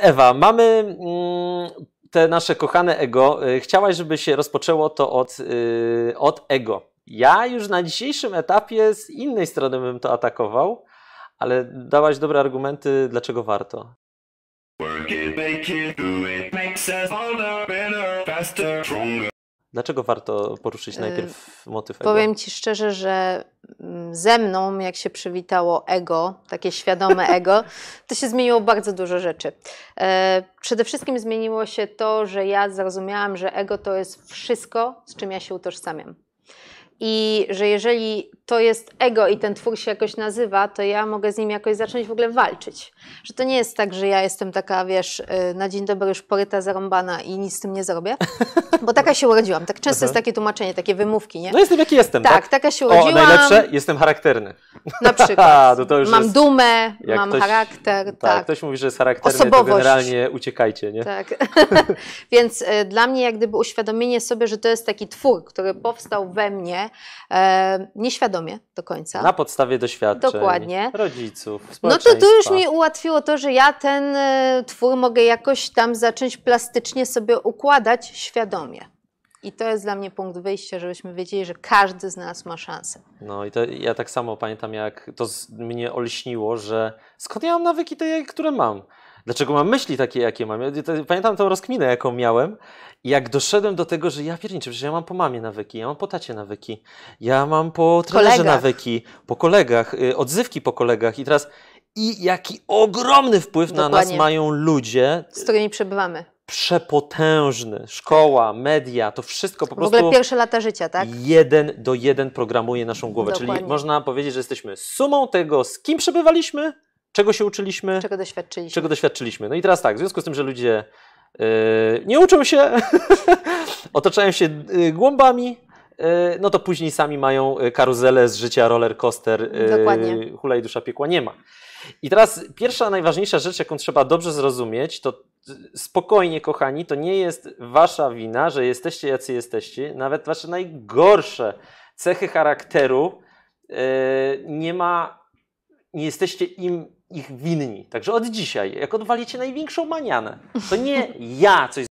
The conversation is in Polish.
Ewa, mamy mm, te nasze kochane ego. Y, chciałaś, żeby się rozpoczęło to od, y, od ego. Ja już na dzisiejszym etapie z innej strony bym to atakował, ale dałaś dobre argumenty, dlaczego warto. Work it, make it, do it, makes us all better, faster, stronger. Dlaczego warto poruszyć y, najpierw motyw ego? Powiem Ci szczerze, że mm, ze mną, jak się przywitało ego, takie świadome ego, to się zmieniło bardzo dużo rzeczy. E, przede wszystkim zmieniło się to, że ja zrozumiałam, że ego to jest wszystko, z czym ja się utożsamiam i że jeżeli to jest ego i ten twór się jakoś nazywa, to ja mogę z nim jakoś zacząć w ogóle walczyć. Że to nie jest tak, że ja jestem taka, wiesz, y, na dzień dobry już poryta, zarąbana i nic z tym nie zrobię, bo taka się urodziłam. Tak często Aha. jest takie tłumaczenie, takie wymówki, nie? No jestem jaki jestem, tak? Tak, taka się urodziłam. O, najlepsze, jestem charakterny. Na przykład. No to to mam jest... dumę, Jak mam ktoś, charakter. Tak, tak, ktoś mówi, że jest charakterny, Osobowość. to generalnie uciekajcie, nie? Tak. Więc y, dla mnie jak gdyby uświadomienie sobie, że to jest taki twór, który powstał we mnie, e, nieświadomie do końca. Na podstawie doświadczeń Dokładnie. rodziców, No to to już mi ułatwiło to, że ja ten e, twór mogę jakoś tam zacząć plastycznie sobie układać świadomie. I to jest dla mnie punkt wyjścia, żebyśmy wiedzieli, że każdy z nas ma szansę. No i to ja tak samo pamiętam, jak to mnie olśniło, że skąd ja mam nawyki te, które mam? Dlaczego mam myśli takie, jakie mam? pamiętam tą rozkminę, jaką miałem. I jak doszedłem do tego, że ja pierniczę, że ja mam po mamie nawyki, ja mam po tacie nawyki, ja mam po trenerze nawyki, po kolegach, y, odzywki po kolegach. I teraz i jaki ogromny wpływ Dokładnie. na nas mają ludzie. Z którymi przebywamy przepotężny. Szkoła, media, to wszystko po prostu. W ogóle pierwsze lata życia, tak? Jeden do jeden programuje naszą głowę. Dokładnie. Czyli można powiedzieć, że jesteśmy sumą tego, z kim przebywaliśmy czego się uczyliśmy? Czego doświadczyliśmy. Czego doświadczyliśmy. No i teraz tak, w związku z tym, że ludzie yy, nie uczą się, otaczają się yy, głąbami, yy, no to później sami mają karuzelę z życia, roller coaster, y, Dokładnie. hula i dusza piekła nie ma. I teraz pierwsza najważniejsza rzecz, jaką trzeba dobrze zrozumieć, to spokojnie, kochani, to nie jest wasza wina, że jesteście jacy jesteście. Nawet wasze najgorsze cechy charakteru y, nie ma nie jesteście im ich winni. Także od dzisiaj, jak odwalicie największą manianę, to nie ja coś